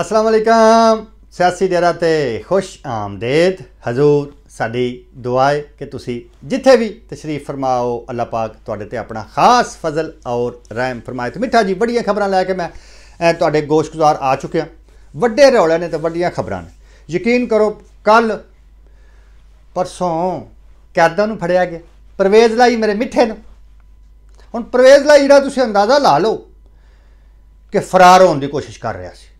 ਅਸਲਾਮ ਅਲੈਕਮ ਸਿਆਸੀ ਡੇਰਾ ਤੇ ਖੁਸ਼ ਆਮਦੇਦ ਹਜ਼ੂਰ ਸਾਡੀ ਦੁਆਏ ਕਿ ਤੁਸੀਂ ਜਿੱਥੇ ਵੀ ਤਸ਼ਰੀਫ ਫਰਮਾਓ ਅੱਲਾਹ ਪਾਕ ਤੁਹਾਡੇ ਤੇ ਆਪਣਾ ਖਾਸ ਫਜ਼ਲ ਔਰ ਰਹਿਮ ਫਰਮਾਏ ਤੇ ਮਿੱਠਾ ਜੀ ਵੱਡੀਆਂ ਖਬਰਾਂ ਲੈ ਕੇ ਮੈਂ ਤੁਹਾਡੇ ਗੋਸ਼ਗੁਜ਼ਾਰ ਆ ਚੁੱਕਿਆ ਵੱਡੇ ਰੌਲੇ ਨੇ ਤੇ ਵੱਡੀਆਂ ਖਬਰਾਂ ਨੇ ਯਕੀਨ ਕਰੋ ਕੱਲ ਪਰਸੋਂ ਕੈਦਾਂ ਨੂੰ ਫੜਿਆ ਗਿਆ ਪ੍ਰਵੇਜ਼ ਲਾਈ ਮੇਰੇ ਮਿੱਠੇ ਨੂੰ ਹੁਣ ਪ੍ਰਵੇਜ਼ ਲਾਈ ਜਿਹੜਾ ਤੁਸੀਂ ਅੰਦਾਜ਼ਾ ਲਾ ਲਓ ਕਿ ਫਰਾਰ ਹੋਣ ਦੀ ਕੋਸ਼ਿਸ਼ ਕਰ ਰਿਹਾ ਸੀ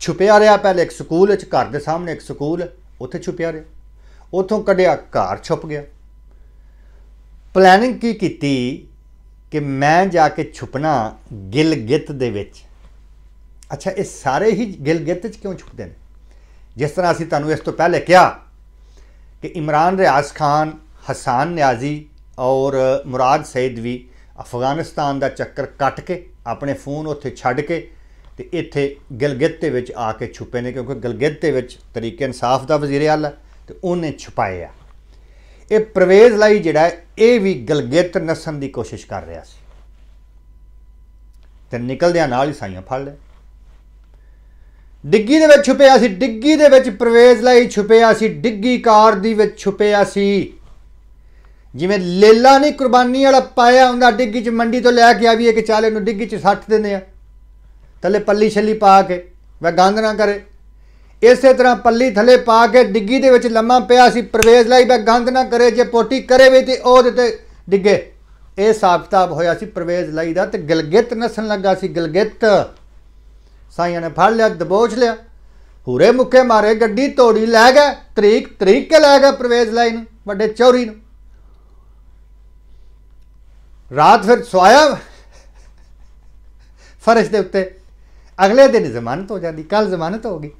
ਛੁਪਿਆ ਰਿਹਾ ਪਹਿਲੇ ਇੱਕ ਸਕੂਲ ਵਿੱਚ ਘਰ ਦੇ ਸਾਹਮਣੇ ਇੱਕ ਸਕੂਲ ਉੱਥੇ ਛੁਪਿਆ ਰਿਹਾ ਉੱਥੋਂ ਕੱਢਿਆ ਘਰ ਛੁਪ ਗਿਆ ਪਲੈਨਿੰਗ ਕੀ ਕੀਤੀ ਕਿ ਮੈਂ ਜਾ ਕੇ ਛੁਪਣਾ ਗਿਲਗਿਤ ਦੇ ਵਿੱਚ ਅੱਛਾ ਇਹ ਸਾਰੇ ਹੀ ਗਿਲਗਿਤ ਵਿੱਚ ਕਿਉਂ ਛੁਪਦੇ ਨੇ ਜਿਸ ਤਰ੍ਹਾਂ ਅਸੀਂ ਤੁਹਾਨੂੰ ਇਸ ਤੋਂ ਪਹਿਲੇ ਕਿਹਾ ਕਿ ਇਮਰਾਨ ਰਿਆਜ਼ ਖਾਨ ਹਸਾਨ ਨਿਆਜ਼ੀ ਔਰ ਮੁਰਾਦ ਸੈਦ ਵੀ ਅਫਗਾਨਿਸਤਾਨ ਦਾ ਚੱਕਰ ਕੱਟ ਕੇ ਆਪਣੇ ਫੋਨ ਉੱਥੇ ਛੱਡ ਕੇ ਤੇ ਇੱਥੇ ਗਲਗਿਤ ਦੇ ਵਿੱਚ ਆ ਕੇ ਛੁਪੇ ਨੇ ਕਿਉਂਕਿ ਗਲਗਿਤ ਦੇ ਵਿੱਚ ਤਰੀਕੇ ਇਨਸਾਫ ਦਾ ਵਜ਼ੀਰ ਆਲ ਹੈ ਤੇ ਉਹਨੇ ਛੁਪਾਏ ਆ ਇਹ ਪ੍ਰਵੇਜ਼ ਲਈ ਜਿਹੜਾ ਇਹ ਵੀ ਗਲਗਿਤ ਨਸਣ ਦੀ ਕੋਸ਼ਿਸ਼ ਕਰ ਰਿਹਾ ਸੀ ਤੇ ਨਿਕਲਦਿਆਂ ਨਾਲ ਹੀ ਸਾਈਆਂ ਫੜ ਲਏ ਡਿੱਗੀ ਦੇ ਵਿੱਚ ਛੁਪਿਆ ਸੀ ਡਿੱਗੀ ਦੇ ਵਿੱਚ ਪ੍ਰਵੇਜ਼ ਲਈ ਛੁਪਿਆ ਸੀ ਡਿੱਗੀ ਕਾਰ ਦੀ ਵਿੱਚ ਛੁਪਿਆ ਸੀ ਜਿਵੇਂ ਲੇਲਾ ਨਹੀਂ ਕੁਰਬਾਨੀ ਵਾਲਾ ਪਾਇਆ ਹੁੰਦਾ ਡਿੱਗੀ 'ਚ ਮੰਡੀ ਤੋਂ ਲੈ ਕੇ ਆ ਵੀ ਇੱਕ ਚਾਲੇ ਨੂੰ ਡਿੱਗੀ 'ਚ ਸੱਟ ਦਿੰਦੇ ਆ ਥੱਲੇ ਪੱਲੀ ਛੱਲੀ ਪਾ ਕੇ ਵੇ ਗੰਦ ਨਾ ਕਰੇ ਇਸੇ ਤਰ੍ਹਾਂ ਪੱਲੀ ਥੱਲੇ ਪਾ ਕੇ ਡਿੱਗੀ ਦੇ ਵਿੱਚ ਲੰਮਾ ਪਿਆ ਸੀ ਪ੍ਰਵੇਸ਼ ਲਈ ਵੇ ਗੰਦ ਨਾ ਕਰੇ ਜੇ ਪੋਟੀ ਕਰੇ ਵੀ ਤੇ ਉਹਦੇ ਤੇ ਡਿੱਗੇ ਇਹ ਸਾਫਤਾ ਹੋਇਆ ਸੀ ਪ੍ਰਵੇਸ਼ ਲਈ ਦਾ ਤੇ ਗਲਗਿੱਤ ਨਸਣ ਲੱਗਾ ਸੀ ਗਲਗਿੱਤ ਸਾਈਆਂ ਨੇ ਫੜ ਲਿਆ ਦਬੋਚ ਲਿਆ ਹੂਰੇ ਮੁੱਕੇ ਮਾਰੇ ਗੱਡੀ ਤੋੜੀ ਲੈ ਗਏ ਤਰੀਕ ਤਰੀਕ ਕੇ ਲੈ ਗਏ ਪ੍ਰਵੇਸ਼ ਲਈ ਨੂੰ ਵੱਡੇ ਚੌਰੀ ਨੂੰ ਰਾਤ ਫਿਰ ਸੋਇਆ ਫਰਸ਼ ਦੇ ਉੱਤੇ ਅਗਲੇ ਦਿਨ ਜ਼ਮਾਨਤ ਹੋ ਜਾਂਦੀ ਕੱਲ ਜ਼ਮਾਨਤ ਹੋ ਗਈ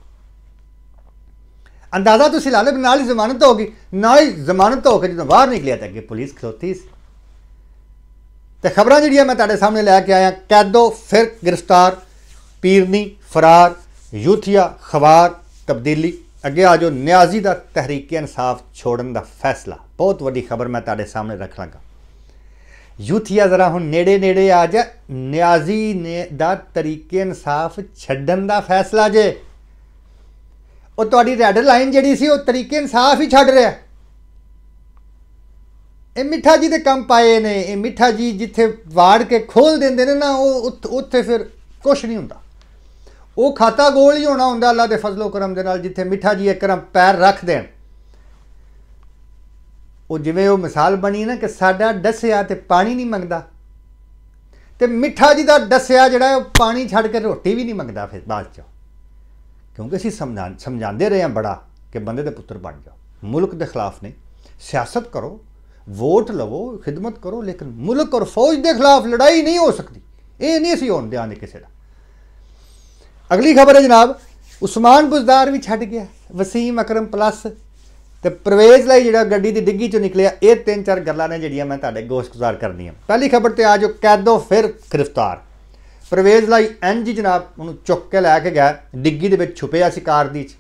ਅੰਦਾਜ਼ਾ ਤੁਸੀਂ ਲਾ ਲਓ ਨਾਲ ਹੀ ਜ਼ਮਾਨਤ ਹੋ ਗਈ ਨਾਲ ਹੀ ਜ਼ਮਾਨਤ ਹੋ ਕੇ ਜਦੋਂ ਬਾਹਰ ਨਿਕਲਿਆ ਤਾਂ ਅੱਗੇ ਪੁਲਿਸ ਖਲੋਤੀ ਸੀ ਤੇ ਖਬਰਾਂ ਜਿਹੜੀਆਂ ਮੈਂ ਤੁਹਾਡੇ ਸਾਹਮਣੇ ਲੈ ਕੇ ਆਇਆ ਕੈਦੋ ਫਿਰ ਗ੍ਰਿਫਤਾਰ ਪੀਰਨੀ ਫਰਾਰ ਯੂਥੀਆ ਖਵਾਰ ਤਬਦੀਲੀ ਅੱਗੇ ਆਜੋ ਨਿਆਜ਼ੀ ਦਾ ਤਹਿਰੀਕ ਇਨਸਾਫ ਛੋੜਨ ਦਾ ਫੈਸਲਾ ਬਹੁਤ ਵੱਡੀ ਖਬਰ ਮੈਂ ਤੁਹਾਡੇ ਸਾਹਮਣੇ ਰੱਖ ਲਾਂਗਾ ਯੂਥੀਆ ਜ਼ਰਾ ਹੁਣ ਨੇੜੇ ਨੇੜੇ ਆ ਜਾ ਨਿਆਜ਼ੀ ਨੇ ਦਾ ਤਰੀਕੇ ਇਨਸਾਫ ਛੱਡਣ ਦਾ ਫੈਸਲਾ ਜੇ ਉਹ ਤੁਹਾਡੀ ਰੈੱਡ ਲਾਈਨ ਜਿਹੜੀ ਸੀ ਉਹ ਤਰੀਕੇ ਇਨਸਾਫ ਹੀ ਛੱਡ ਰਿਹਾ ਇਹ ਮਿੱਠਾ ਜੀ ਦੇ ਕੰਮ ਪਾਏ ਨੇ ਇਹ ਮਿੱਠਾ ਜੀ ਜਿੱਥੇ ਵਾੜ ਕੇ ਖੋਲ ਦਿੰਦੇ ਨੇ ਨਾ ਉਹ ਉੱਥੇ ਫਿਰ ਕੁਝ ਨਹੀਂ ਹੁੰਦਾ ਉਹ ਖਾਤਾ ਗੋਲ ਹੀ ਹੋਣਾ ਹੁੰਦਾ ਅੱਲਾ ਦੇ ਫਜ਼ਲੋ ਕਰਮ ਦੇ ਨਾਲ ਜਿੱਥੇ ਮਿੱਠਾ ਜੀ ਇੱਕ ਕਰਮ ਪੈਰ ਰੱਖ ਦੇਣ ਉਹ ਜਿਵੇਂ ਉਹ ਮਿਸਾਲ ਬਣੀ ਨਾ ਕਿ ਸਾਡਾ ਡਸਿਆ ਤੇ ਪਾਣੀ ਨਹੀਂ ਮੰਗਦਾ ਤੇ ਮਿੱਠਾ ਜੀ ਦਾ ਡਸਿਆ ਜਿਹੜਾ ਉਹ ਪਾਣੀ ਛੱਡ ਕੇ ਰੋਟੀ ਵੀ ਨਹੀਂ ਮੰਗਦਾ ਫਿਰ ਬਾਅਦ ਚ ਕਿਉਂਕਿ ਅਸੀਂ ਸਮਝਾਂ ਸਮਝਾਉਂਦੇ ਰਹੇ ਹਾਂ ਬੜਾ ਕਿ ਬੰਦੇ ਦੇ ਪੁੱਤਰ ਬਣ ਜਾ ਮੁਲਕ ਦੇ ਖਿਲਾਫ ਨਹੀਂ ਸਿਆਸਤ ਕਰੋ ਵੋਟ ਲਵੋ ਖਿਦਮਤ ਕਰੋ ਲੇਕਿਨ ਮੁਲਕ ਔਰ ਫੌਜ ਦੇ ਖਿਲਾਫ ਲੜਾਈ ਨਹੀਂ ਹੋ ਸਕਦੀ ਇਹ ਨਹੀਂ ਸੀ ਹੋਣ ਆਨੇ ਕਿਸੇ ਦਾ ਅਗਲੀ ਖਬਰ ਹੈ ਜਨਾਬ ਉਸਮਾਨ ਬੁਜ਼ਦਾਰ ਵੀ ਛੱਡ ਗਿਆ ਵਸੀਮ ਅਕਰਮ ਪਲੱਸ ਤੇ ਪ੍ਰਵੇਸ਼ ਲਈ ਜਿਹੜਾ ਗੱਡੀ ਦੀ ਡਿੱਗੀ ਚੋਂ ਨਿਕਲਿਆ ਇਹ ਤਿੰਨ ਚਾਰ ਗੱਲਾਂ ਨੇ ਜਿਹੜੀਆਂ ਮੈਂ ਤੁਹਾਡੇ ਗੁਜ਼ਾਰ ਕਰਨੀਆਂ ਪਹਿਲੀ ਖਬਰ ਤੇ ਆਜੋ ਕੈਦੋ ਫਿਰ ਗ੍ਰਿਫਤਾਰ ਪ੍ਰਵੇਸ਼ ਲਈ ਐਨਜੀ ਜਨਾਬ ਉਹਨੂੰ ਚੁੱਕ ਕੇ ਲੈ ਕੇ ਗਿਆ ਡਿੱਗੀ ਦੇ ਵਿੱਚ ਛੁਪਿਆ ਸੀ ਕਾਰ ਦੀ ਚ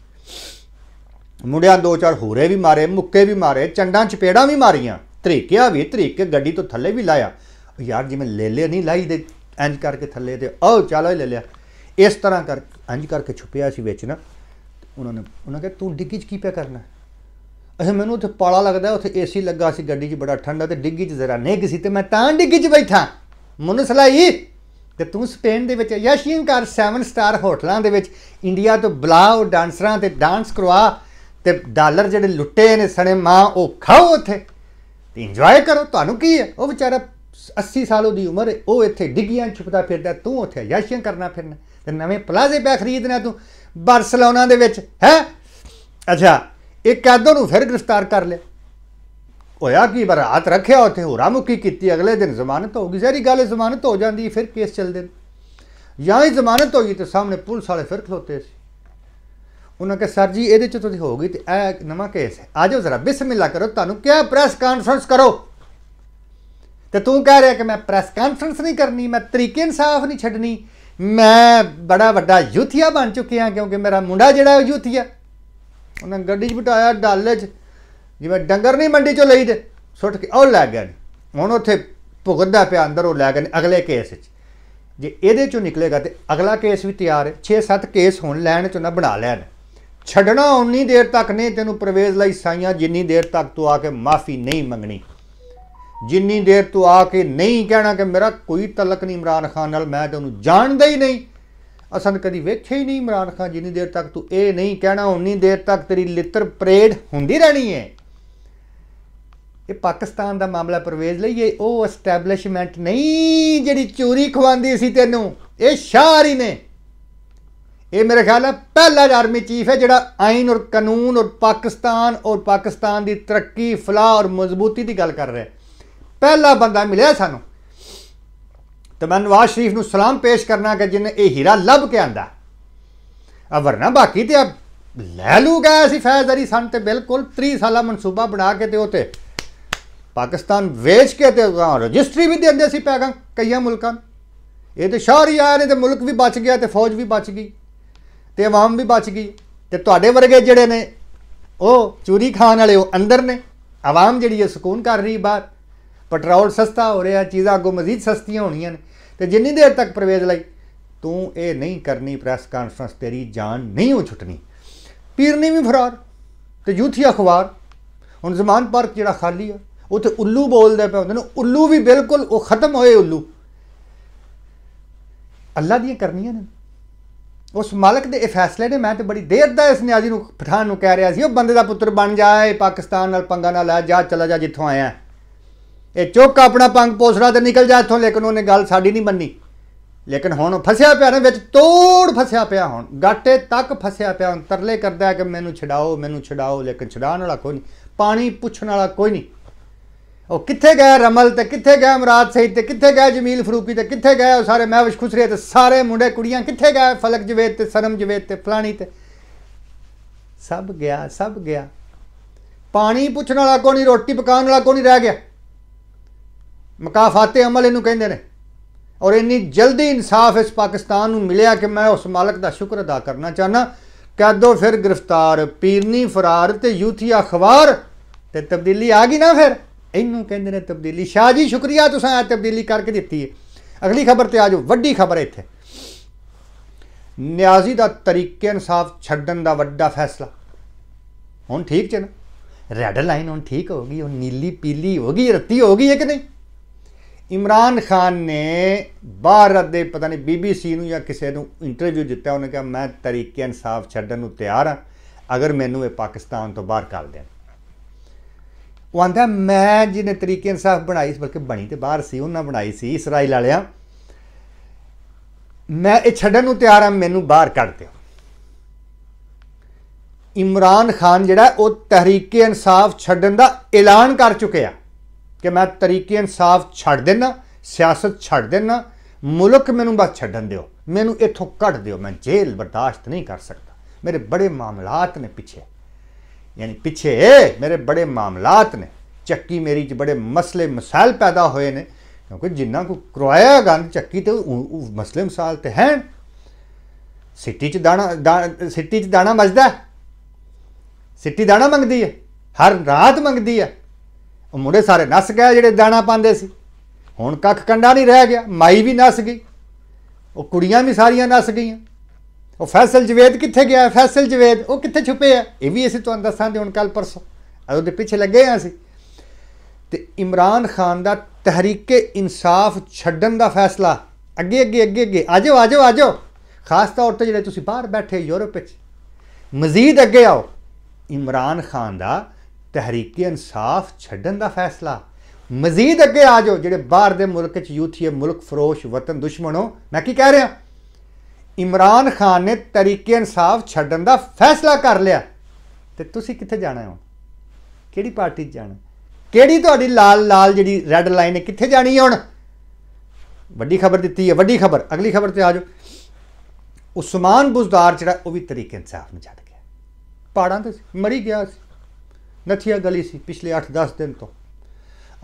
ਮੁੰਡਿਆਂ ਦੋ ਚਾਰ ਹੋਰੇ ਵੀ ਮਾਰੇ ਮੁੱਕੇ ਵੀ ਮਾਰੇ ਚੰਡਾਂ ਚਪੇੜਾਂ ਵੀ ਮਾਰੀਆਂ ਤਰੀਕਿਆ ਵੀ ਕੇ ਗੱਡੀ ਤੋਂ ਥੱਲੇ ਵੀ ਲਾਇਆ ਯਾਰ ਜਿਵੇਂ ਲੇਲੇ ਨਹੀਂ ਲਾਈ ਦੇ ਐਂਜ ਕਰਕੇ ਥੱਲੇ ਤੇ ਉਹ ਹੀ ਲੈ ਲਿਆ ਇਸ ਤਰ੍ਹਾਂ ਕਰ ਐਂਜ ਕਰਕੇ ਛੁਪਿਆ ਸੀ ਵਿੱਚ ਨਾ ਉਹਨਾਂ ਨੇ ਉਹਨਾਂ ਕਹੇ ਤੂੰ ਡਿੱਗੀ 'ਚ ਕੀ ਪਿਆ ਕਰਨਾ ਅੱਛਾ ਮੈਨੂੰ ਉੱਥੇ ਪਾਲਾ ਲੱਗਦਾ ਉੱਥੇ ਏਸੀ ਲੱਗਾ ਸੀ ਗੱਡੀ 'ਚ ਬੜਾ ਠੰਡਾ ਤੇ ਡਿੱਗੀ 'ਚ ਜ਼ਰਾ ਨਹੀਂ ਸੀ ਤੇ ਮੈਂ ਤਾਂ ਡਿੱਗੀ 'ਚ ਬੈਠਾ ਸਲਾਈ ਤੇ ਤੂੰ ਸਪੇਨ ਦੇ ਵਿੱਚ ਯਸ਼ੀਨਕਾਰ 7 ਸਟਾਰ ਹੋਟਲਾਂ ਦੇ ਵਿੱਚ ਇੰਡੀਆ ਤੋਂ ਬਲਾਉ ਡਾਂਸਰਾਂ ਤੇ ਡਾਂਸ ਕਰਵਾ ਤੇ ਡਾਲਰ ਜਿਹੜੇ ਲੁੱਟੇ ਨੇ ਸਣੇ ਮਾਂ ਉਹ ਖਾਓ ਉੱਥੇ ਤੇ ਇੰਜੋਏ ਕਰੋ ਤੁਹਾਨੂੰ ਕੀ ਹੈ ਉਹ ਵਿਚਾਰਾ 80 ਸਾਲ ਉਹਦੀ ਉਮਰ ਹੈ ਉਹ ਇੱਥੇ ਡਿੱਗੀਆਂ ਛੁਪਦਾ ਫਿਰਦਾ ਤੂੰ ਉੱਥੇ ਯਸ਼ੀਨ ਕਰਨਾ ਫਿਰਨਾ ਤੇ ਨਵੇਂ ਪਲਾਜ਼ੇ ਪੈ ਖਰੀਦਣਾ ਤੂੰ ਬਾਰਸਲੋਨਾ ਦੇ ਵਿੱਚ ਹੈ ਅੱਛਾ ਇੱਕ ਕੈਦੋਂ ਨੂੰ ਫਿਰ ਗ੍ਰਿਫਤਾਰ ਕਰ ਲਿਆ ਹੋਇਆ ਕੀ ਬਰਾਤ ਰੱਖਿਆ ਉਥੇ ਹੋਰਾ ਕੀ ਕੀਤੀ ਅਗਲੇ ਦਿਨ ਜ਼ਮਾਨਤ ਹੋ ਗਈ ਜ਼ਹਿਰੀ ਗੱਲ ਜ਼ਮਾਨਤ ਹੋ ਜਾਂਦੀ ਫਿਰ ਕੇਸ ਚੱਲਦੇ ਜਾਂ ਹੀ ਜ਼ਮਾਨਤ ਹੋ ਗਈ ਤੇ ਸਾਹਮਣੇ ਪੁਲਿਸ ਵਾਲੇ ਫਿਰ ਖਲੋਤੇ ਸੀ ਉਹਨਾਂ ਕਹੇ ਸਰ ਜੀ ਇਹਦੇ ਚ ਤੁਸੀਂ ਹੋ ਗਈ ਤੇ ਇਹ ਨਵਾਂ ਕੇਸ ਹੈ ਆਜੋ ਜ਼ਰਾ ਬਿਸਮਿਲ੍ਲਾ ਕਰੋ ਤੁਹਾਨੂੰ ਕਿਹਾ ਪ੍ਰੈਸ ਕਾਨਫਰੰਸ ਕਰੋ ਤੇ ਤੂੰ ਕਹਿ ਰਿਹਾ ਕਿ ਮੈਂ ਪ੍ਰੈਸ ਕਾਨਫਰੰਸ ਨਹੀਂ ਕਰਨੀ ਮੈਂ ਤਰੀਕੇ ਇਨਸਾਫ ਨਹੀਂ ਛੱਡਣੀ ਮੈਂ ਬੜਾ ਵੱਡਾ ਯੂਥੀਆ ਬਣ ਚੁੱਕਿਆ ਕਿਉਂਕਿ ਮੇਰਾ ਮੁੰਡਾ ਜਿਹੜਾ ਹੈ ਯੂਥੀਆ ਉਹਨਾਂ ਗੱਡੀ 'ਚ ਬਿਠਾਇਆ ਡਾਲੇ 'ਚ ਜਿਵੇਂ ਡੰਗਰ ਨਹੀਂ ਮੰਡੀ 'ਚੋਂ ਲਈ ਤੇ ਸੁੱਟ ਕੇ ਉਹ ਲੈ ਗਿਆ ਹੁਣ ਉੱਥੇ ਭੁਗਤਦਾ ਪਿਆ ਅੰਦਰ ਉਹ ਲੈ ਗਏ ਅਗਲੇ ਕੇਸ 'ਚ ਜੇ ਇਹਦੇ 'ਚੋਂ ਨਿਕਲੇਗਾ ਤੇ ਅਗਲਾ ਕੇਸ ਵੀ ਤਿਆਰ ਹੈ 6-7 ਕੇਸ ਹੁਣ ਲੈਣ 'ਚ ਉਹਨਾਂ ਬਣਾ ਲੈਣ ਛੱਡਣਾ ਉਨੀ ਦੇਰ ਤੱਕ ਨਹੀਂ ਤੈਨੂੰ ਪ੍ਰਵੇਸ਼ ਲਈ ਸਾਈਆਂ ਜਿੰਨੀ ਦੇਰ ਤੱਕ ਤੂੰ ਆ ਕੇ ਮਾਫੀ ਨਹੀਂ ਮੰਗਣੀ ਜਿੰਨੀ ਦੇਰ ਤੂੰ ਆ ਕੇ ਨਹੀਂ ਕਹਿਣਾ ਕਿ ਮੇਰਾ ਕੋਈ ਤਲਕ ਨਹੀਂ ਇਮਰਾਨ ਖਾਨ ਨਾਲ ਮੈਂ ਤੈਨੂੰ ਜਾਣਦਾ ਹੀ ਨਹੀਂ ਅਸਨ ਕਦੀ ਵੇਖਿਆ ਹੀ ਨਹੀਂ ਇਮਰਾਨ ਖਾਨ ਜਿੰਨੀ ਦੇਰ ਤੱਕ ਤੂੰ ਇਹ ਨਹੀਂ ਕਹਿਣਾ ਉਨੀ ਦੇਰ ਤੱਕ ਤੇਰੀ ਲਿੱਤਰ ਪਰੇਡ ਹੁੰਦੀ ਰਹਿਣੀ ਹੈ ਇਹ ਪਾਕਿਸਤਾਨ ਦਾ ਮਾਮਲਾ ਪਰਵੇਜ਼ ਲਈ ਇਹ ਉਹ ਐਸਟੈਬਲਿਸ਼ਮੈਂਟ ਨਹੀਂ ਜਿਹੜੀ ਚੋਰੀ ਖਵਾਉਂਦੀ ਸੀ ਤੈਨੂੰ ਇਹ ਹੀ ਨੇ ਇਹ ਮੇਰੇ ਖਿਆਲ ਹੈ ਪਹਿਲਾ ਆਰਮੀ ਚੀਫ ਹੈ ਜਿਹੜਾ ਆਇਨ ਔਰ ਕਾਨੂੰਨ ਔਰ ਪਾਕਿਸਤਾਨ ਔਰ ਪਾਕਿਸਤਾਨ ਦੀ ਤਰੱਕੀ ਫਲਾਹ ਔਰ ਮਜ਼ਬੂਤੀ ਦੀ ਗੱਲ ਕਰ ਰਿਹਾ ਪਹਿਲਾ ਬੰਦਾ ਮਿਲਿਆ ਸਾਨੂੰ ਤੇ ਮੈਂ ਨਵਾਜ਼ ਸ਼ਰੀਫ ਨੂੰ ਸਲਾਮ ਪੇਸ਼ ਕਰਨਾ ਕਿ ਜਿਨੇ ਇਹ ਹੀਰਾ ਲੱਭ ਕੇ ਆਂਦਾ ਆ ਵਰਨਾ ਬਾਕੀ ਤੇ ਲੈ ਲੂ ਗਿਆ ਸੀ ਫੈਜ਼ ਅਲੀ ਸਨ ਤੇ ਬਿਲਕੁਲ 30 ਸਾਲਾ ਮਨਸੂਬਾ ਬਣਾ ਕੇ ਤੇ ਉਤੇ ਪਾਕਿਸਤਾਨ ਵੇਚ ਕੇ ਤੇ ਰਜਿਸਟਰੀ ਵੀ ਦਿੰਦੇ ਸੀ ਪੈਗਾਂ ਕਈਆਂ ਮੁਲਕਾਂ ਇਹ ਤੇ ਸ਼ੌਹਰੀ ਆ ਨੇ ਤੇ ਮੁਲਕ ਵੀ ਬਚ ਗਿਆ ਤੇ ਫੌਜ ਵੀ ਬਚ ਗਈ ਤੇ ਆਵਾਮ ਵੀ ਬਚ ਗਈ ਤੇ ਤੁਹਾਡੇ ਵਰਗੇ ਜਿਹੜੇ ਨੇ ਉਹ ਚੋਰੀ ਖਾਨ ਵਾਲੇ ਉਹ ਅੰਦਰ ਨੇ ਆਵਾਮ ਜਿਹੜੀ ਹੈ ਸਕੂਨ ਕਰ ਰਹੀ ਬਾਹਰ ਪੈਟਰੋਲ ਸਸਤਾ ਹੋ ਰਿਹਾ ਚੀਜ਼ਾਂ ਅੱਗੋਂ ਮਜ਼ੀਦ ਸਸਤੀਆਂ ਹੋਣੀਆਂ ਨੇ ਤੇ ਜਿੰਨੀ ਦੇਰ ਤੱਕ ਪ੍ਰਵੇਸ਼ ਲਈ ਤੂੰ ਇਹ ਨਹੀਂ ਕਰਨੀ ਪ੍ਰੈਸ ਕਾਨਫਰੰਸ ਤੇਰੀ ਜਾਨ ਨਹੀਂ ਉਹ ਛੁੱਟਣੀ ਪੀਰ ਨੇ ਵੀ ਫਰਾਰ ਤੇ ਯੂਥੀ ਅਖਬਾਰ ਹੁਣ ਜ਼ਮਾਨ ਪਾਰਕ ਜਿਹੜਾ ਖਾਲੀ ਆ ਉੱਥੇ ਉੱਲੂ ਬੋਲਦੇ ਪਏ ਹੁੰਦੇ ਨੇ ਉੱਲੂ ਵੀ ਬਿਲਕੁਲ ਉਹ ਖਤਮ ਹੋਏ ਉੱਲੂ ਅੱਲਾ ਦੀਆਂ ਕਰਨੀਆਂ ਨੇ ਉਸ ਮਾਲਕ ਦੇ ਇਹ ਫੈਸਲੇ ਨੇ ਮੈਂ ਤੇ ਬੜੀ ਦੇਰ ਦਾ ਇਸ ਨਿਆਜ਼ੀ ਨੂੰ ਪਠਾਨ ਨੂੰ ਕਹਿ ਰਿਹਾ ਸੀ ਉਹ ਬੰਦੇ ਦਾ ਪੁੱਤਰ ਬਣ ਜਾਏ ਪਾਕਿਸਤਾਨ ਨਾਲ ਪੰਗਾ ਨਾ ਲੈ ਜਾ ਚਲਾ ਜਾ ਜਿੱਥੋਂ ਆਇਆ ਇਹ ਚੁੱਕ ਆਪਣਾ ਪੰਗ ਪੋਸੜਾ ਤੇ ਨਿਕਲ ਜਾ ਇੱਥੋਂ ਲੇਕਿਨ ਉਹਨੇ ਗੱਲ ਸਾਡੀ ਨਹੀਂ ਮੰਨੀ ਲੇਕਿਨ ਹੁਣ ਫਸਿਆ ਪਿਆ ਨੇ ਵਿੱਚ ਤੋੜ ਫਸਿਆ ਪਿਆ ਹੁਣ ਗਾਟੇ ਤੱਕ ਫਸਿਆ ਪਿਆ ਹੁਣ ਤਰਲੇ ਕਰਦਾ ਕਿ ਮੈਨੂੰ ਛਡਾਓ ਮੈਨੂੰ ਛਡਾਓ ਲੇਕਿਨ ਛਡਾਉਣ ਵਾਲਾ ਕੋਈ ਨਹੀਂ ਪਾਣੀ ਪੁੱਛਣ ਵਾਲਾ ਕੋਈ ਨਹੀਂ ਉਹ ਕਿੱਥੇ ਗਏ ਰਮਲ ਤੇ ਕਿੱਥੇ ਗਏ ਅਮਰਾਦ ਸਹੀਦ ਤੇ ਕਿੱਥੇ ਗਏ ਜਮੀਲ ਫਰੂਕੀ ਤੇ ਕਿੱਥੇ ਗਏ ਉਹ ਸਾਰੇ ਮਹਿਵਿਸ਼ ਖੁਸਰੇ ਤੇ ਸਾਰੇ ਮੁੰਡੇ ਕੁੜੀਆਂ ਕਿੱਥੇ ਗਏ ਫਲਕ ਜਵੇਦ ਤੇ ਸਰਮ ਜਵੇਦ ਤੇ ਫਲਾਣੀ ਤੇ ਸਭ ਗਿਆ ਸਭ ਗਿਆ ਪਾਣੀ ਪੁੱਛਣ ਵਾਲਾ ਕੋਈ ਨਹੀਂ ਰੋਟੀ ਪਕਾਉਣ ਵਾਲਾ ਕੋਈ ਨਹੀਂ ਰਹਿ ਗਿਆ ਮਕਾਫਾਤੇ ਅਮਲ ਇਹਨੂੰ ਕਹਿੰਦੇ ਨੇ ਔਰ ਇੰਨੀ ਜਲਦੀ ਇਨਸਾਫ ਇਸ ਪਾਕਿਸਤਾਨ ਨੂੰ ਮਿਲਿਆ ਕਿ ਮੈਂ ਉਸ ਮਾਲਕ ਦਾ ਸ਼ੁਕਰ ਅਦਾ ਕਰਨਾ ਚਾਹਨਾ ਕੈਦੋ ਫਿਰ ਗ੍ਰਿਫਤਾਰ ਪੀਰਨੀ ਫਰਾਰ ਤੇ ਯੂਥੀ ਅਖਬਾਰ ਤੇ ਤਬਦੀਲੀ ਆ ਗਈ ਨਾ ਫਿਰ ਇਹਨੂੰ ਕਹਿੰਦੇ ਨੇ ਤਬਦੀਲੀ ਸ਼ਾਹ ਜੀ ਸ਼ੁਕਰੀਆ ਤੁਸੀਂ ਆ ਤਬਦੀਲੀ ਕਰਕੇ ਦਿੱਤੀ ਹੈ ਅਗਲੀ ਖਬਰ ਤੇ ਆਜੋ ਵੱਡੀ ਖਬਰ ਇੱਥੇ ਨਿਆਜ਼ੀ ਦਾ ਤਰੀਕੇ ਇਨਸਾਫ ਛੱਡਣ ਦਾ ਵੱਡਾ ਫੈਸਲਾ ਹੁਣ ਠੀਕ ਚ ਨਾ ਰੈੱਡ ਲਾਈਨ ਹੁਣ ਠੀਕ ਹੋ ਗਈ ਉਹ ਨੀਲੀ ਪੀਲੀ ਹੋ ਗਈ ਰੱਤੀ ਹੋ ਗਈ ਹੈ ਕਿ ਨਹੀਂ ਇਮਰਾਨ ਖਾਨ ਨੇ ਭਾਰਤ ਦੇ ਪਤਾ ਨਹੀਂ ਬੀਬੀਸੀ ਨੂੰ ਜਾਂ ਕਿਸੇ ਨੂੰ ਇੰਟਰਵਿਊ ਦਿੱਤਾ ਉਹਨੇ ਕਿਹਾ ਮੈਂ ਤਰੀਕੇ ਇਨਸਾਫ ਛੱਡਣ ਨੂੰ ਤਿਆਰ ਹਾਂ ਅਗਰ ਮੈਨੂੰ ਇਹ ਪਾਕਿਸਤਾਨ ਤੋਂ ਬਾਹਰ ਕਰ ਦੇਣ ਉਹ ਆਂਦਾ ਮੈਂ ਜਿਹਨੇ ਤਰੀਕੇ ਇਨਸਾਫ ਬਣਾਈ ਸੀ ਬਲਕਿ ਬਣੀ ਤੇ ਬਾਹਰ ਸੀ ਉਹਨਾਂ ਬਣਾਈ ਸੀ ਇਸرائیਲ ਵਾਲਿਆਂ ਮੈਂ ਇਹ ਛੱਡਣ ਨੂੰ ਤਿਆਰ ਹਾਂ ਮੈਨੂੰ ਬਾਹਰ ਕੱਢ ਦਿਓ ਇਮਰਾਨ ਖਾਨ ਜਿਹੜਾ ਉਹ ਤਰੀਕੇ ਇਨਸਾਫ ਛੱਡਣ ਦਾ ਐਲਾਨ ਕਰ ਚੁੱਕਿਆ ਕਿ ਮੈਂ ਤਰੀਕੇ ਇਨਸਾਫ ਛੱਡ ਦੇਣਾ ਸਿਆਸਤ ਛੱਡ ਦੇਣਾ ਮੁਲਕ ਮੈਨੂੰ ਬਸ ਛੱਡਣ ਦਿਓ ਮੈਨੂੰ ਇੱਥੋਂ ਕੱਢ ਦਿਓ ਮੈਂ ਜੇਲ੍ਹ ਬਰਦਾਸ਼ਤ ਨਹੀਂ ਕਰ ਸਕਦਾ ਮੇਰੇ ਬੜੇ ਮਾਮਲਾਤ ਨੇ ਪਿੱਛੇ ਯਾਨੀ ਪਿੱਛੇ ਮੇਰੇ ਬੜੇ ਮਾਮਲਾਤ ਨੇ ਚੱਕੀ ਮੇਰੀ 'ਚ ਬੜੇ ਮਸਲੇ ਮਸਾਇਲ ਪੈਦਾ ਹੋਏ ਨੇ ਕਿਉਂਕਿ ਜਿੰਨਾ ਕੋ ਕਰਵਾਇਆ ਗੰਦ ਚੱਕੀ ਤੇ ਉਹ ਮਸਲੇ ਮਸਾਲ ਤੇ ਹੈ ਸਿੱਟੀ 'ਚ ਦਾਣਾ ਸਿੱਟੀ 'ਚ ਦਾਣਾ ਮਜਦਾ ਸਿੱਟੀ ਦਾਣਾ ਮੰਗਦੀ ਹੈ ਹਰ ਰਾਤ ਮੰਗਦੀ ਹੈ ਉਹ ਮੁੰਡੇ ਸਾਰੇ ਨਸ ਗਏ ਜਿਹੜੇ ਦਾਣਾ ਪਾਉਂਦੇ ਸੀ ਹੁਣ ਕੱਖ ਕੰਡਾ ਨਹੀਂ ਰਹਿ ਗਿਆ ਮਾਈ ਵੀ ਨਸ ਗਈ ਉਹ ਕੁੜੀਆਂ ਵੀ ਸਾਰੀਆਂ ਨਸ ਗਈਆਂ ਉਹ ਫੈਸਲ ਜਵੇਦ ਕਿੱਥੇ ਗਿਆ ਫੈਸਲ ਜਵੇਦ ਉਹ ਕਿੱਥੇ ਛੁਪੇ ਆ ਇਹ ਵੀ ਅਸੀਂ ਤੁਹਾਨੂੰ ਦੱਸਾਂਗੇ ਹੁਣ ਕੱਲ ਪਰਸੋਂ ਦੇ ਪਿੱਛੇ ਲੱਗੇ ਆ ਸੀ ਤੇ ਇਮਰਾਨ ਖਾਨ ਦਾ ਤਹਿਰੀਕੇ ਇਨਸਾਫ ਛੱਡਣ ਦਾ ਫੈਸਲਾ ਅੱਗੇ ਅੱਗੇ ਅੱਗੇ ਅੱਗੇ ਆਜੋ ਆਜੋ ਆਜੋ ਖਾਸ ਤੌਰ ਤੇ ਜਿਹੜੇ ਤੁਸੀਂ ਬਾਹਰ ਬੈਠੇ ਯੂਰਪ ਵਿੱਚ ਮਜ਼ੀਦ ਅੱਗੇ ਆਓ ਇਮਰਾਨ ਖਾਨ ਦਾ ਤਹਿਰੀਕੀ ਇਨਸਾਫ ਛੱਡਣ ਦਾ ਫੈਸਲਾ ਮਜ਼ੀਦ ਅੱਗੇ ਆ ਜਾਓ ਜਿਹੜੇ ਬਾਹਰ ਦੇ ਮੁਲਕ 'ਚ ਯੂਥੀਏ ਮੁਲਕ ਫਰੋਸ਼ ਵਤਨ ਦੁਸ਼ਮਣੋ ਮੈਂ ਕੀ ਕਹਿ ਰਿਹਾ ਇਮਰਾਨ ਖਾਨ ਨੇ ਤਰੀਕੇ ਇਨਸਾਫ ਛੱਡਣ ਦਾ ਫੈਸਲਾ ਕਰ ਲਿਆ ਤੇ ਤੁਸੀਂ ਕਿੱਥੇ ਜਾਣਾ ਹੋ ਕਿਹੜੀ ਪਾਰਟੀ 'ਚ ਜਾਣਾ ਕਿਹੜੀ ਤੁਹਾਡੀ ਲਾਲ ਲਾਲ ਜਿਹੜੀ ਰੈੱਡ ਲਾਈਨ ਹੈ ਕਿੱਥੇ ਜਾਣੀ ਹੁਣ ਵੱਡੀ ਖਬਰ ਦਿੱਤੀ ਹੈ ਵੱਡੀ ਖਬਰ ਅਗਲੀ ਖਬਰ ਤੇ ਆ ਜਾਓ ਉਸਮਾਨ ਬੁਜ਼ਦਾਰ ਜਿਹੜਾ ਉਹ ਵੀ ਤਰੀਕੇ ਇਨਸਾਫ ਨੂੰ ਛੱਡ ਗਿਆ ਪਾੜਾਂ ਤੇ ਮਰੀ ਗਿਆ ਸੀ ਨਥੀਆ ਗਲੀ ਸੀ ਪਿਛਲੇ 8-10 ਦਿਨ ਤੋਂ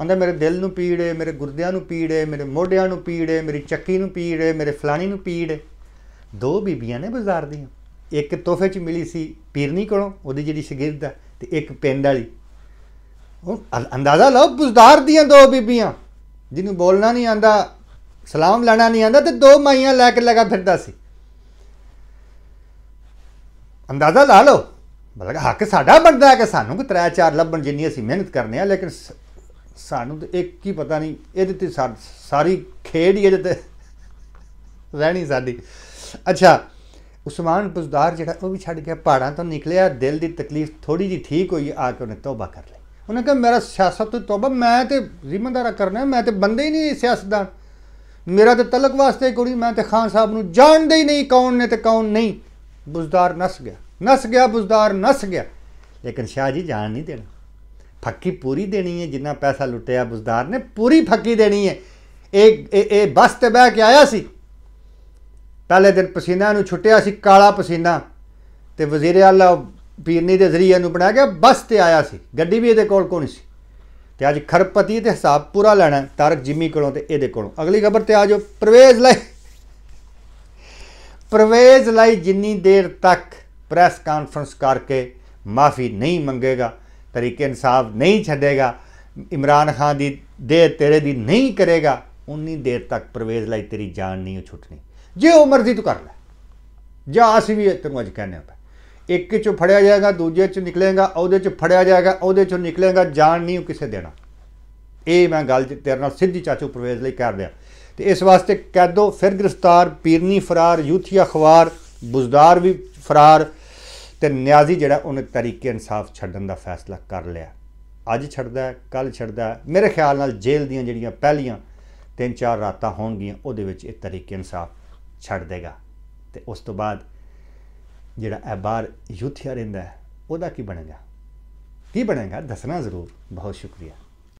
ਆਂਦਾ ਮੇਰੇ ਦਿਲ ਨੂੰ ਪੀੜ ਏ ਮੇਰੇ ਗੁਰਦਿਆਂ ਨੂੰ ਪੀੜ ਏ ਮੇਰੇ ਮੋਢਿਆਂ ਨੂੰ ਪੀੜ ਏ ਮੇਰੀ ਚੱਕੀ ਨੂੰ ਪੀੜ ਏ ਮੇਰੇ ਫਲਾਣੀ ਨੂੰ ਪੀੜ ਏ ਦੋ ਬੀਬੀਆਂ ਨੇ ਬਾਜ਼ਾਰ ਦੀਆਂ ਇੱਕ ਤੋਹਫੇ 'ਚ ਮਿਲੀ ਸੀ ਪੀਰਨੀ ਕੋਲੋਂ ਉਹਦੀ ਜਿਹੜੀ ਸ਼ਗਿਰਦ ਆ ਤੇ ਇੱਕ ਪਿੰਡ ਵਾਲੀ ਹੁਣ ਅੰਦਾਜ਼ਾ ਲਾਓ ਬਾਜ਼ਾਰ ਦੀਆਂ ਦੋ ਬੀਬੀਆਂ ਜਿਹਨੂੰ ਬੋਲਣਾ ਨਹੀਂ ਆਂਦਾ ਸਲਾਮ ਲੈਣਾ ਨਹੀਂ ਆਂਦਾ ਤੇ ਦੋ ਮਾਈਆਂ ਲੈ ਕੇ ਲਗਾ ਫਿਰਦਾ ਸੀ ਅੰਦਾਜ਼ਾ ਲਾ ਲਓ ਮਤਲਬ ਹੱਕ ਸਾਡਾ ਬਣਦਾ ਹੈ ਕਿ ਸਾਨੂੰ ਕਿ ਤਰੇ ਚਾਰ ਲੱਭਣ ਜਿੰਨੀ ਅਸੀਂ ਮਿਹਨਤ ਕਰਨੇ ਆ ਲੇਕਿਨ ਸਾਨੂੰ ਤੇ ਇੱਕ ਹੀ ਪਤਾ ਨਹੀਂ ਇਹਦੇ ਤੇ ਸਾਰੀ ਖੇਡ ਹੀ ਇਹਦੇ ਤੇ ਰਹਿਣੀ ਸਾਡੀ ਅੱਛਾ ਉਸਮਾਨ ਬੁਜ਼ਦਾਰ ਜਿਹੜਾ ਉਹ ਵੀ ਛੱਡ ਗਿਆ ਪਹਾੜਾਂ ਤੋਂ ਨਿਕਲਿਆ ਦਿਲ ਦੀ ਤਕਲੀਫ ਥੋੜੀ ਜੀ ਠੀਕ ਹੋਈ ਆ ਕੇ ਉਹਨੇ ਤੌਬਾ ਕਰ ਲਈ ਉਹਨੇ ਕਿਹਾ ਮੇਰਾ ਸਿਆਸਤ ਤੋਂ ਤੌਬਾ ਮੈਂ ਤੇ ਜ਼ਿੰਮੇਦਾਰਾ ਕਰਨਾ ਮੈਂ ਤੇ ਬੰਦੇ ਹੀ ਨਹੀਂ ਸਿਆਸਤਦਾਨ ਮੇਰਾ ਤੇ ਤਲਕ ਵਾਸਤੇ ਕੋਈ ਮੈਂ ਤੇ ਖਾਨ ਸਾਹਿਬ ਨੂੰ ਜਾਣਦੇ ਹੀ ਨਹੀਂ ਕੌਣ ਨੇ ਤੇ ਕੌਣ ਨਹੀਂ ਬੁਜ਼ਦਾਰ ਨਸ ਗਿਆ ਨਸ ਗਿਆ ਬੁਜ਼ਦਾਰ ਨਸ ਗਿਆ ਲੇਕਿਨ ਸ਼ਾਹ ਜੀ ਜਾਣ ਨਹੀਂ ਦੇਣਾ ਫੱਕੀ ਪੂਰੀ ਦੇਣੀ ਹੈ ਜਿੰਨਾ ਪੈਸਾ ਲੁੱਟਿਆ ਬੁਜ਼ਦਾਰ ਨੇ ਪੂਰੀ ਫੱਕੀ ਦੇਣੀ ਹੈ ਇਹ ਇਹ ਬਸ ਤੇ ਬਹਿ ਕੇ ਆਇਆ ਸੀ ਪਹਿਲੇ ਦਿਨ ਪਸੀਨਾ ਨੂੰ ਛੁੱਟਿਆ ਸੀ ਕਾਲਾ ਪਸੀਨਾ ਤੇ ਵਜ਼ੀਰ ਆਲਾ ਪੀਰਨੀ ਦੇ ਜ਼ਰੀਏ ਨੂੰ ਬਣਾ ਗਿਆ ਬਸ ਤੇ ਆਇਆ ਸੀ ਗੱਡੀ ਵੀ ਇਹਦੇ ਕੋਲ ਕੋਈ ਸੀ ਤੇ ਅੱਜ ਖਰਪਤੀ ਤੇ ਹਿਸਾਬ ਪੂਰਾ ਲੈਣਾ ਤਾਰਕ ਜਿੰਮੀ ਕੋਲੋਂ ਤੇ ਇਹਦੇ ਕੋਲੋਂ ਅਗਲੀ ਖਬਰ ਤੇ ਆਜੋ ਪ੍ਰਵੇਜ਼ ਲਈ ਪ੍ਰਵੇਜ਼ ਲਈ ਜਿੰਨੀ ਦੇਰ ਤੱਕ ਪ੍ਰੈਸ ਕਾਨਫਰੰਸ ਕਰਕੇ ਮਾਫੀ ਨਹੀਂ ਮੰਗੇਗਾ ਤਰੀਕੇ ਇਨਸਾਫ ਨਹੀਂ ਛੱਡੇਗਾ ਇਮਰਾਨ ਖਾਨ ਦੀ ਦੇਰ ਤੇਰੇ ਦੀ ਨਹੀਂ ਕਰੇਗਾ ਉਨੀ ਦੇਰ ਤੱਕ ਪ੍ਰਵੇਸ਼ ਲਈ ਤੇਰੀ ਜਾਨ ਨਹੀਂ ਛੁੱਟਣੀ ਜੇ ਉਹ ਮਰਜ਼ੀ ਤੂੰ ਕਰ ਲੈ ਜਾਂ ਅਸੀਂ ਵੀ ਤੈਨੂੰ ਅੱਜ ਕਹਿੰਦੇ ਆਪਾਂ ਇੱਕ ਚ ਫੜਿਆ ਜਾਏਗਾ ਦੂਜੇ ਚ ਨਿਕਲੇਗਾ ਉਹਦੇ ਚ ਫੜਿਆ ਜਾਏਗਾ ਉਹਦੇ ਚ ਨਿਕਲੇਗਾ ਜਾਨ ਨਹੀਂ ਕਿਸੇ ਦੇਣਾ ਇਹ ਮੈਂ ਗੱਲ ਤੇਰੇ ਨਾਲ ਸਿੱਧੀ ਚਾਚੂ ਪ੍ਰਵੇਸ਼ ਲਈ ਕਰ ਦਿਆਂ ਤੇ ਇਸ ਵਾਸਤੇ ਕੈਦੋ ਫਿਰ ਗ੍ਰਿਫਤਾਰ ਪੀਰਨੀ ਫਰਾਰ ਯੂਥੀ ਅਖਬਾਰ ਬੁਜ਼ਦਾਰ ਵੀ ਫਰਾਰ ਤੇ ਨਿਆਜ਼ੀ ਜਿਹੜਾ ਉਹਨੇ ਤਰੀਕੇ ਇਨਸਾਫ ਛੱਡਣ ਦਾ ਫੈਸਲਾ ਕਰ ਲਿਆ ਅੱਜ ਛੱਡਦਾ ਕੱਲ ਛੱਡਦਾ ਮੇਰੇ ਖਿਆਲ ਨਾਲ ਜੇਲ੍ਹ ਦੀਆਂ ਜਿਹੜੀਆਂ ਪਹਿਲੀਆਂ ਤਿੰਨ ਚਾਰ ਰਾਤਾਂ ਹੋਣਗੀਆਂ ਉਹਦੇ ਵਿੱਚ ਇਹ ਤਰੀਕੇ ਇਨਸਾਫ ਛੱਡ ਦੇਗਾ ਤੇ ਉਸ ਤੋਂ ਬਾਅਦ ਜਿਹੜਾ ਇਹ ਬਾਹਰ ਯੂਥਿਆ ਰਹਿੰਦਾ ਉਹਦਾ ਕੀ ਬਣੇਗਾ ਕੀ ਬਣੇਗਾ ਦੱਸਣਾ ਜ਼ਰੂਰ ਬਹੁਤ ਸ਼ੁਕਰੀਆ